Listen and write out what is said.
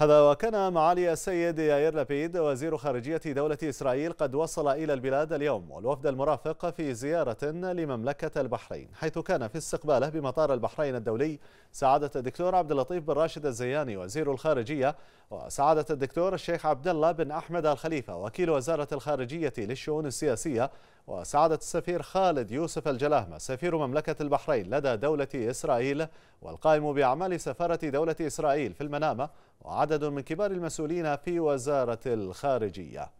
هذا وكان معالي السيد ياير لابيد وزير خارجية دولة إسرائيل قد وصل إلى البلاد اليوم والوفد المرافق في زيارة لمملكة البحرين حيث كان في استقباله بمطار البحرين الدولي سعادة الدكتور عبد اللطيف بن راشد الزياني وزير الخارجية وسعادة الدكتور الشيخ عبد الله بن أحمد الخليفة وكيل وزارة الخارجية للشؤون السياسية وسعادة السفير خالد يوسف الجلاهمة سفير مملكة البحرين لدى دولة إسرائيل والقائم بأعمال سفارة دولة إسرائيل في المنامة وعدد من كبار المسؤولين في وزارة الخارجية